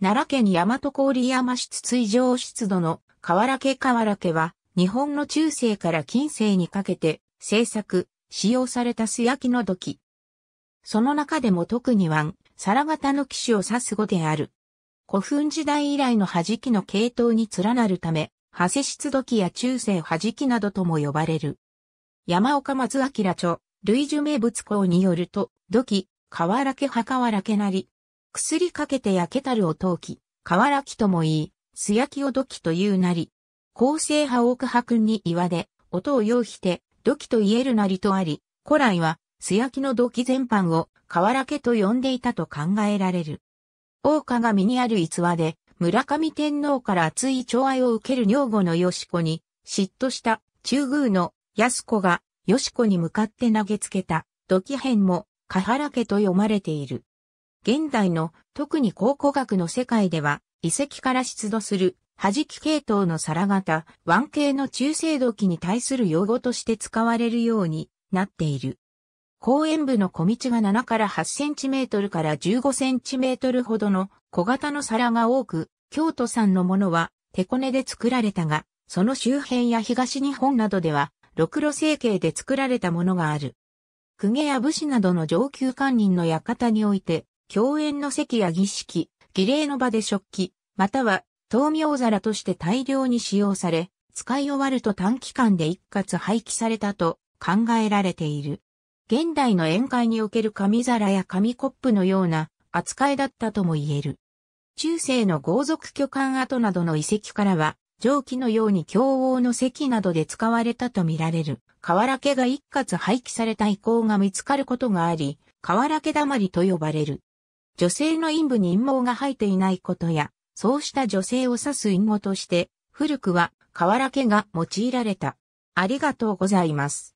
奈良県大和郡山市水上湿度の河原家河原家は、日本の中世から近世にかけて制作、使用された素焼きの土器。その中でも特に湾、皿型の騎士を指す語である。古墳時代以来の弾きの系統に連なるため、長谷湿土器や中世弾きなどとも呼ばれる。山岡松明著、類樹名物校によると、土器、河原家墓原家なり、薬かけて焼けたるを陶器、瓦木とも言い、素焼きを土器というなり、構成派奥派君に岩で、音を意して、土器と言えるなりとあり、古来は、素焼きの土器全般を、瓦家と呼んでいたと考えられる。大鏡にある逸話で、村上天皇から熱い寵愛を受ける女房の吉子に、嫉妬した中宮の安子が、吉子に向かって投げつけた、土器編も、瓦原家と読まれている。現代の特に考古学の世界では遺跡から出土する弾き系統の皿型、腕系の中世土器に対する用語として使われるようになっている。公園部の小道が7から8センチメートルから15センチメートルほどの小型の皿が多く、京都産のものは手こねで作られたが、その周辺や東日本などでは、六路成形で作られたものがある。公家や武士などの上級官人の館において、共演の席や儀式、儀礼の場で食器、または豆苗皿として大量に使用され、使い終わると短期間で一括廃棄されたと考えられている。現代の宴会における紙皿や紙コップのような扱いだったとも言える。中世の豪族巨漢跡などの遺跡からは、蒸気のように共王の席などで使われたとみられる、瓦家が一括廃棄された遺構が見つかることがあり、瓦家だまりと呼ばれる。女性の陰部に陰毛が生えていないことや、そうした女性を指す隠語として、古くは、河原家が用いられた。ありがとうございます。